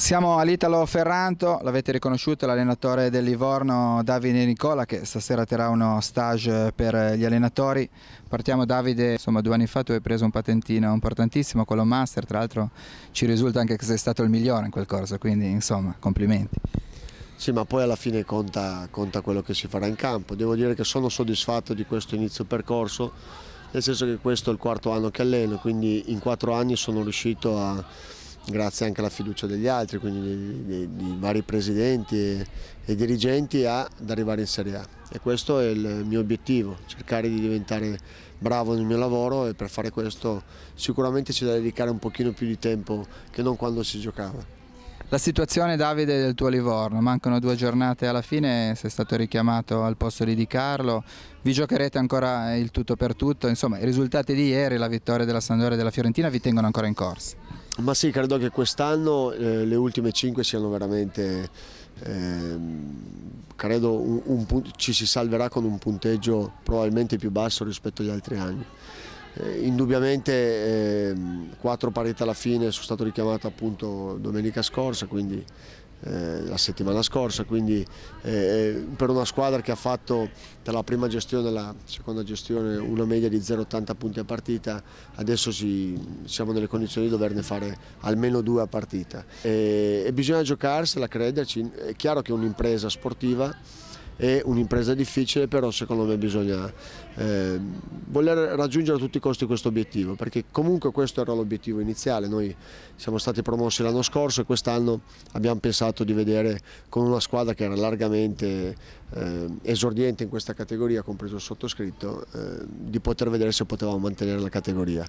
Siamo all'Italo Ferranto, l'avete riconosciuto, l'allenatore del Livorno Davide Nicola che stasera terrà uno stage per gli allenatori. Partiamo Davide, insomma due anni fa tu hai preso un patentino importantissimo, quello master, tra l'altro ci risulta anche che sei stato il migliore in quel corso, quindi insomma complimenti. Sì, ma poi alla fine conta, conta quello che si farà in campo. Devo dire che sono soddisfatto di questo inizio percorso, nel senso che questo è il quarto anno che alleno, quindi in quattro anni sono riuscito a grazie anche alla fiducia degli altri, quindi di, di, di vari presidenti e, e dirigenti, a, ad arrivare in Serie A. E questo è il mio obiettivo, cercare di diventare bravo nel mio lavoro e per fare questo sicuramente ci da dedicare un pochino più di tempo che non quando si giocava. La situazione Davide del tuo Livorno, mancano due giornate alla fine, sei stato richiamato al posto di Di Carlo, vi giocherete ancora il tutto per tutto, insomma i risultati di ieri, la vittoria della Sandore e della Fiorentina vi tengono ancora in corsa. Ma sì, credo che quest'anno eh, le ultime 5 siano veramente, eh, credo un, un punto, ci si salverà con un punteggio probabilmente più basso rispetto agli altri anni. Eh, indubbiamente ehm, quattro pareti alla fine sono stato richiamato appunto domenica scorsa, quindi eh, la settimana scorsa, quindi eh, per una squadra che ha fatto tra la prima gestione e la seconda gestione una media di 0,80 punti a partita, adesso si, siamo nelle condizioni di doverne fare almeno due a partita e, e bisogna giocarsela, crederci, è chiaro che è un'impresa sportiva è un'impresa difficile, però secondo me bisogna eh, voler raggiungere a tutti i costi questo obiettivo, perché comunque questo era l'obiettivo iniziale, noi siamo stati promossi l'anno scorso e quest'anno abbiamo pensato di vedere con una squadra che era largamente eh, esordiente in questa categoria, compreso il sottoscritto, eh, di poter vedere se potevamo mantenere la categoria.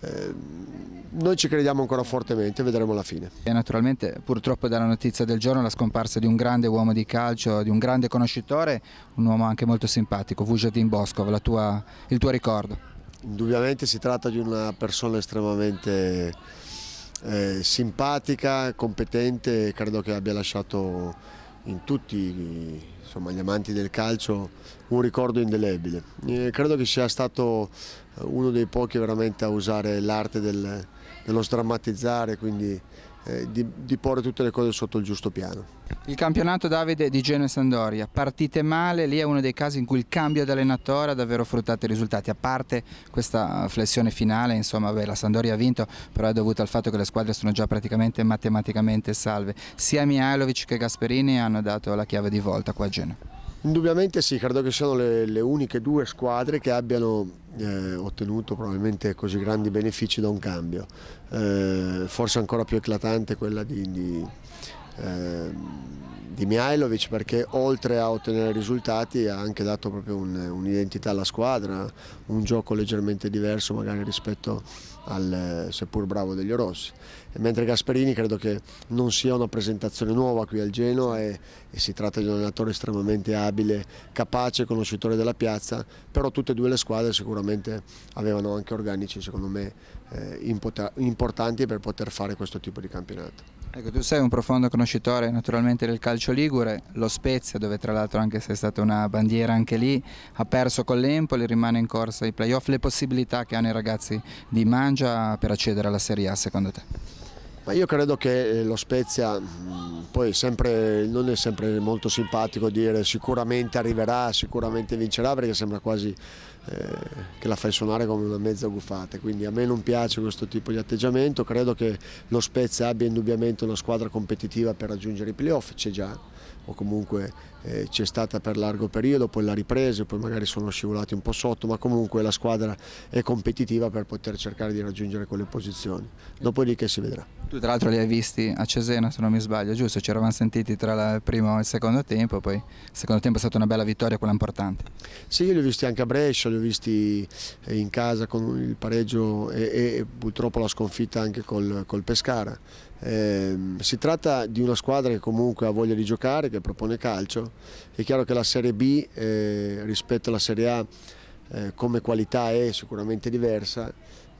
Eh, noi ci crediamo ancora fortemente, vedremo la fine. E naturalmente purtroppo dalla notizia del giorno la scomparsa di un grande uomo di calcio, di un grande conoscitore vincitore, un uomo anche molto simpatico, Vujadin Boscov, il tuo ricordo? Indubbiamente si tratta di una persona estremamente eh, simpatica, competente e credo che abbia lasciato in tutti insomma, gli amanti del calcio un ricordo indelebile. E credo che sia stato uno dei pochi veramente a usare l'arte del, dello sdrammatizzare, quindi eh, di, di, porre tutte le cose sotto il giusto piano. Il campionato Davide di Genoa e Sandoria, partite male, lì è uno dei casi in cui il cambio di allenatore ha davvero fruttato i risultati, a parte questa flessione finale, insomma beh, la Sandoria ha vinto, però è dovuto al fatto che le squadre sono già praticamente matematicamente salve, sia Mihailovic che Gasperini hanno dato la chiave di volta qua a Genoa. Indubbiamente sì, credo che siano le, le uniche due squadre che abbiano eh, ottenuto probabilmente così grandi benefici da un cambio. Eh, forse ancora più eclatante quella di, di Ehm, di Mihailovic perché oltre a ottenere risultati ha anche dato proprio un'identità alla squadra, un gioco leggermente diverso magari rispetto al seppur bravo degli Orossi. E mentre Gasperini credo che non sia una presentazione nuova qui al Genoa e, e si tratta di un allenatore estremamente abile, capace, conoscitore della piazza, però tutte e due le squadre sicuramente avevano anche organici secondo me eh, importanti per poter fare questo tipo di campionato. Ecco, tu sei un profondo conoscitore naturalmente del calcio ligure, lo Spezia, dove tra l'altro anche sei stata una bandiera anche lì, ha perso con l'Empoli, rimane in corsa ai playoff, le possibilità che hanno i ragazzi di Mangia per accedere alla Serie A secondo te? Ma io credo che eh, lo Spezia, poi sempre, non è sempre molto simpatico dire sicuramente arriverà, sicuramente vincerà, perché sembra quasi eh, che la fai suonare come una mezza gufata. Quindi a me non piace questo tipo di atteggiamento, credo che lo Spezia abbia indubbiamente una squadra competitiva per raggiungere i playoff, c'è già o comunque eh, c'è stata per largo periodo, poi l'ha ripresa, poi magari sono scivolati un po' sotto, ma comunque la squadra è competitiva per poter cercare di raggiungere quelle posizioni. Dopodiché si vedrà. Tu tra l'altro li hai visti a Cesena, se non mi sbaglio, giusto? Ci eravamo sentiti tra il primo e il secondo tempo, poi il secondo tempo è stata una bella vittoria, quella importante. Sì, io li ho visti anche a Brescia, li ho visti eh, in casa con il pareggio e, e purtroppo la sconfitta anche col, col Pescara. Eh, si tratta di una squadra che comunque ha voglia di giocare, che propone calcio. È chiaro che la Serie B eh, rispetto alla Serie A eh, come qualità è sicuramente diversa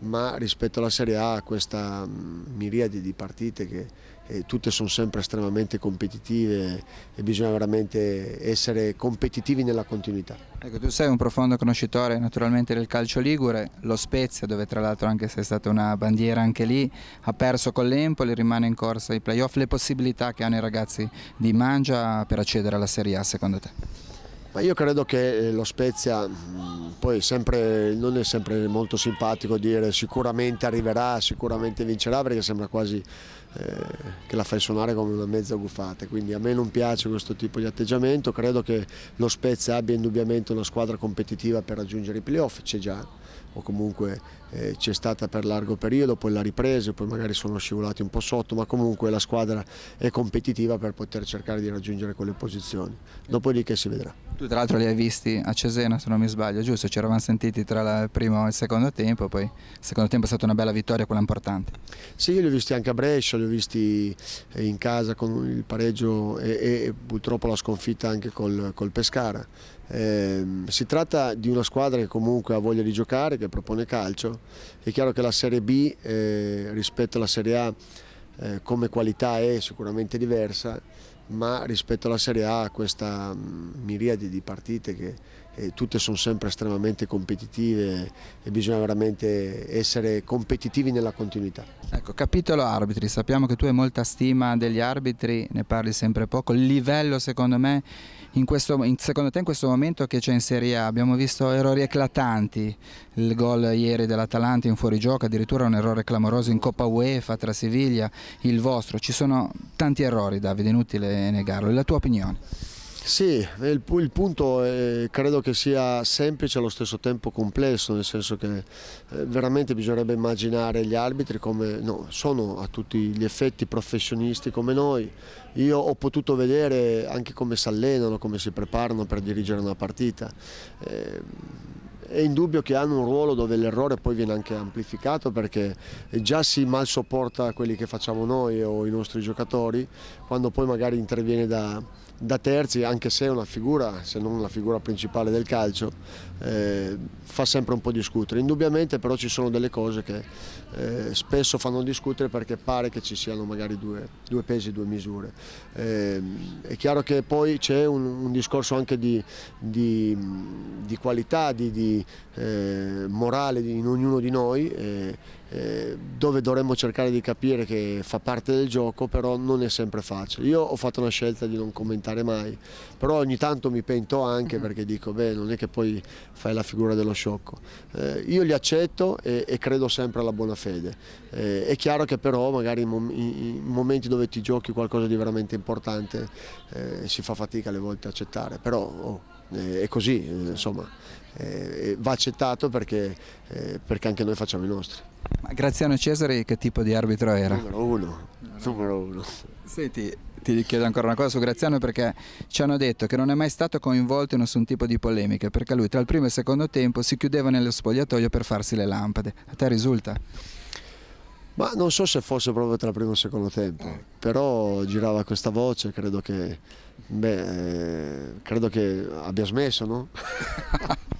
ma rispetto alla Serie A questa mm, miriade di partite che eh, tutte sono sempre estremamente competitive e bisogna veramente essere competitivi nella continuità. Ecco, tu sei un profondo conoscitore naturalmente del calcio ligure, lo Spezia dove tra l'altro anche se è stata una bandiera anche lì, ha perso con l'Empoli, rimane in corsa ai playoff, le possibilità che hanno i ragazzi di Mangia per accedere alla Serie A secondo te? Ma io credo che eh, lo Spezia, mm, poi sempre, non è sempre molto simpatico dire sicuramente arriverà, sicuramente vincerà, perché sembra quasi eh, che la fai suonare come una mezza buffata. Quindi a me non piace questo tipo di atteggiamento, credo che lo Spezia abbia indubbiamente una squadra competitiva per raggiungere i playoff, c'è già o comunque eh, c'è stata per largo periodo, poi l'ha ripresa, poi magari sono scivolati un po' sotto, ma comunque la squadra è competitiva per poter cercare di raggiungere quelle posizioni. Dopodiché si vedrà. Tu tra l'altro li hai visti a Cesena se non mi sbaglio, giusto? Ci eravamo sentiti tra il primo e il secondo tempo, poi il secondo tempo è stata una bella vittoria, quella importante. Sì, io li ho visti anche a Brescia, li ho visti eh, in casa con il pareggio e, e purtroppo la sconfitta anche col, col Pescara. Eh, si tratta di una squadra che comunque ha voglia di giocare gare, che propone calcio. È chiaro che la Serie B eh, rispetto alla Serie A eh, come qualità è sicuramente diversa, ma rispetto alla Serie A questa mm, miriade di partite che tutte sono sempre estremamente competitive e bisogna veramente essere competitivi nella continuità. Ecco, capitolo arbitri, sappiamo che tu hai molta stima degli arbitri, ne parli sempre poco, il livello secondo me, in questo, in, secondo te in questo momento che c'è in Serie A, abbiamo visto errori eclatanti, il gol ieri dell'Atalanta in fuorigioco, addirittura un errore clamoroso in Coppa UEFA tra Siviglia, il vostro, ci sono tanti errori Davide, inutile negarlo, la tua opinione? Sì, il, il punto è, credo che sia semplice e allo stesso tempo complesso, nel senso che eh, veramente bisognerebbe immaginare gli arbitri come no, sono a tutti gli effetti professionisti come noi. Io ho potuto vedere anche come si allenano, come si preparano per dirigere una partita. Eh, è indubbio che hanno un ruolo dove l'errore poi viene anche amplificato perché già si mal sopporta quelli che facciamo noi o i nostri giocatori quando poi magari interviene da, da terzi, anche se è una figura, se non la figura principale del calcio, eh, fa sempre un po' discutere. Indubbiamente però ci sono delle cose che eh, spesso fanno discutere perché pare che ci siano magari due, due pesi, due misure. Eh, è chiaro che poi c'è un, un, discorso anche di, di, di qualità, di, di eh, morale in ognuno di noi eh, eh, dove dovremmo cercare di capire che fa parte del gioco, però non è sempre facile. Io ho fatto una scelta di non commentare mai, però ogni tanto mi pento anche perché dico, beh, non è che poi fai la figura dello sciocco. Eh, io li accetto e, e, credo sempre alla buona fede. Eh, è chiaro che però magari in, mom in, momenti dove ti giochi qualcosa di veramente importante eh, si fa fatica alle volte a accettare, però... Oh, eh, è così, insomma, va accettato perché, perché anche noi facciamo i nostri. Ma Graziano Cesari che tipo di arbitro era? Numero uno, numero uno. Senti, ti chiedo ancora una cosa su Graziano perché ci hanno detto che non è mai stato coinvolto in nessun tipo di polemica perché lui tra il primo e il secondo tempo si chiudeva nello spogliatoio per farsi le lampade. A te risulta? Ma non so se fosse proprio tra il primo e il secondo tempo, però girava questa voce, credo che, beh, credo che abbia smesso, no?